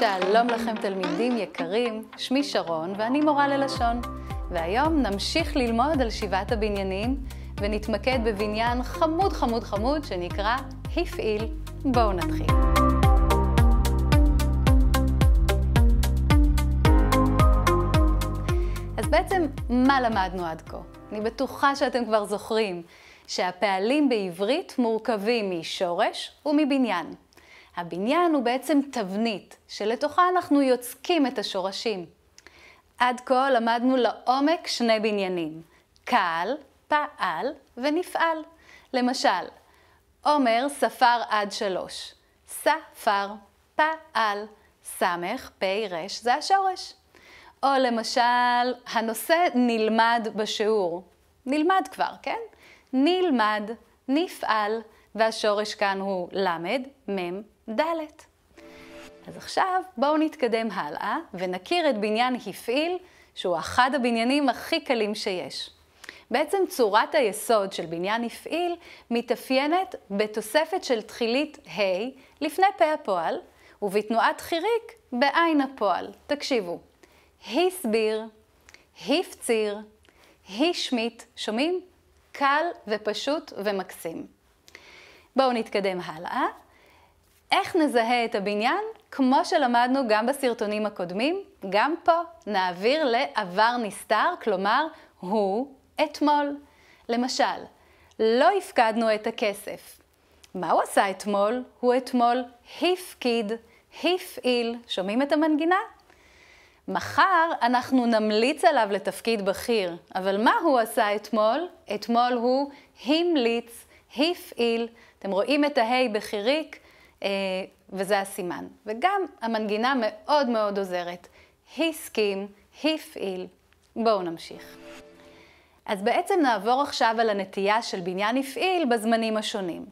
שלום לכם תלמידים יקרים, שמי שרון ואני מורה ללשון, והיום נמשיך ללמוד על שבעת הבניינים ונתמקד בבניין חמוד חמוד חמוד שנקרא הפעיל. בואו נתחיל. אז בעצם, מה למדנו עד כה? אני בטוחה שאתם כבר זוכרים שהפעלים בעברית מורכבים משורש ומבניין. הבניין הוא בעצם תבנית שלתוכה אנחנו יוצקים את השורשים. עד כה למדנו לעומק שני בניינים, קל, פעל ונפעל. למשל, עומר ספר עד שלוש, ספר, פעל, סמך, פי, רש, זה השורש. או למשל, הנושא נלמד בשיעור. נלמד כבר, כן? נלמד, נפעל, והשורש כאן הוא למד, מ', ד'. אז עכשיו בואו נתקדם הלאה ונכיר את בניין הפעיל, שהוא אחד הבניינים הכי קלים שיש. בעצם צורת היסוד של בניין הפעיל מתאפיינת בתוספת של תחילית ה' לפני פה הפועל, ובתנועת חיריק בעין הפועל. תקשיבו, הסביר, הפציר, השמיט, שומעים? קל ופשוט ומקסים. בואו נתקדם הלאה איך נזהה את הבניין? כמו שלמדנו גם בסרטונים הקודמים, גם פה נעביר לעבר נסתר, כלומר, הוא אתמול. למשל, לא הפקדנו את הכסף. מה הוא עשה אתמול? הוא אתמול הפקיד, הפעיל. שומעים את המנגינה? מחר אנחנו נמליץ עליו לתפקיד בכיר, אבל מה הוא עשה אתמול? אתמול הוא המליץ, הפעיל. אתם רואים את ההי בחיריק? אה, וזה הסימן. וגם המנגינה מאוד מאוד עוזרת. הסכים, הפעיל. בואו נמשיך. אז בעצם נעבור עכשיו על הנטייה של בניין הפעיל בזמנים השונים.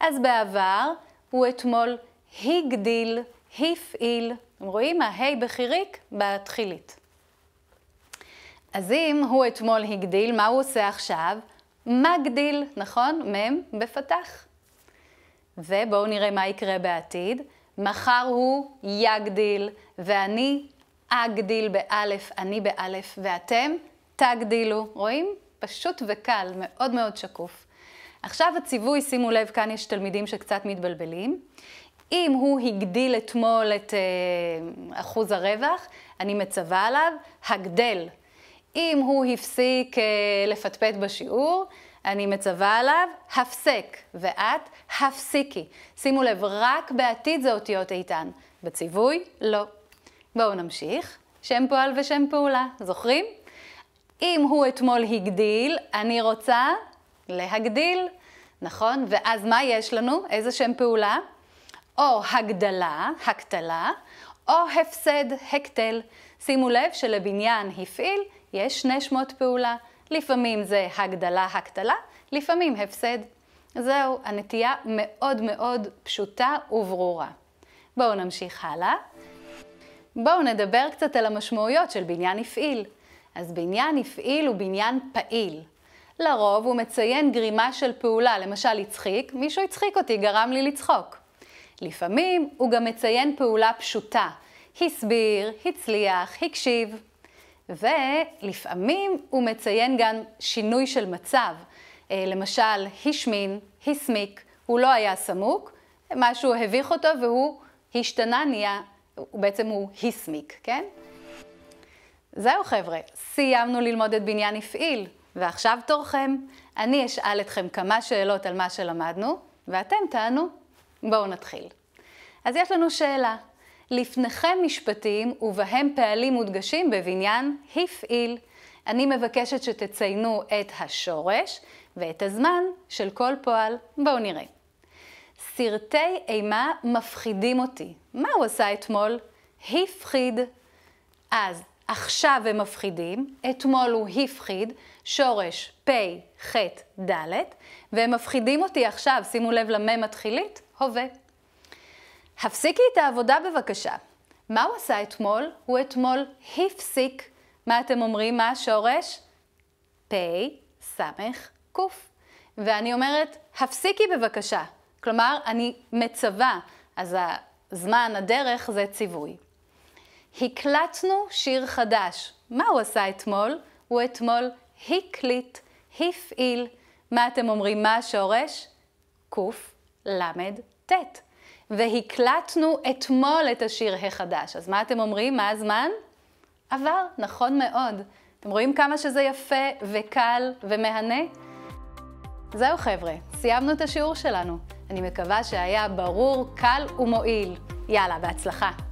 אז בעבר הוא אתמול הגדיל, הפעיל. אתם רואים? ההי בחיריק בתחילית. אז אם הוא אתמול הגדיל, מה הוא עושה עכשיו? מגדיל, נכון? מ' בפתח. ובואו נראה מה יקרה בעתיד. מחר הוא יגדיל, ואני אגדיל באלף, אני באלף, ואתם תגדילו. רואים? פשוט וקל, מאוד מאוד שקוף. עכשיו הציווי, שימו לב, כאן יש תלמידים שקצת מתבלבלים. אם הוא הגדיל אתמול את אה, אחוז הרווח, אני מצווה עליו, הגדל. אם הוא הפסיק אה, לפטפט בשיעור, אני מצווה עליו, הפסק, ואת, הפסיקי. שימו לב, רק בעתיד זה אותיות איתן. בציווי, לא. בואו נמשיך. שם פועל ושם פעולה, זוכרים? אם הוא אתמול הגדיל, אני רוצה להגדיל, נכון? ואז מה יש לנו? איזה שם פעולה? או הגדלה, הקטלה, או הפסד, הקטל. שימו לב שלבניין הפעיל יש שני שמות פעולה. לפעמים זה הגדלה-הקטלה, לפעמים הפסד. זהו, הנטייה מאוד מאוד פשוטה וברורה. בואו נמשיך הלאה. בואו נדבר קצת על המשמעויות של בניין הפעיל. אז בניין הפעיל הוא בניין פעיל. לרוב הוא מציין גרימה של פעולה, למשל הצחיק, מישהו הצחיק אותי, גרם לי לצחוק. לפעמים הוא גם מציין פעולה פשוטה, הסביר, הצליח, הקשיב. ולפעמים הוא מציין גם שינוי של מצב. אה, למשל, השמין, הסמיק, הוא לא היה סמוק, משהו הביך אותו והוא השתנה, נהיה, בעצם הוא הסמיק, כן? זהו חבר'ה, סיימנו ללמוד את בניין הפעיל, ועכשיו תורכם. אני אשאל אתכם כמה שאלות על מה שלמדנו, ואתם תענו. בואו נתחיל. אז יש לנו שאלה, לפניכם משפטים ובהם פעלים מודגשים בבניין הפעיל. אני מבקשת שתציינו את השורש ואת הזמן של כל פועל. בואו נראה. סרטי אימה מפחידים אותי. מה הוא עשה אתמול? הפחיד. אז עכשיו הם מפחידים, אתמול הוא הפחיד, שורש פ, ח, ד, והם מפחידים אותי עכשיו, שימו לב למה מתחילית, הווה. הפסיקי את העבודה בבקשה. מה הוא עשה אתמול? הוא אתמול הפסיק. מה אתם אומרים? מה השורש? פ, ס, ק. ואני אומרת, הפסיקי בבקשה. כלומר, אני מצווה, אז הזמן, הדרך, זה ציווי. הקלטנו שיר חדש. מה הוא עשה אתמול? הוא אתמול הקליט, הפעיל. מה אתם אומרים? מה השורש? ק, ל, ט. והקלטנו אתמול את השיר החדש. אז מה אתם אומרים? מה הזמן? עבר, נכון מאוד. אתם רואים כמה שזה יפה וקל ומהנה? זהו חבר'ה, סיימנו את השיעור שלנו. אני מקווה שהיה ברור, קל ומועיל. יאללה, בהצלחה.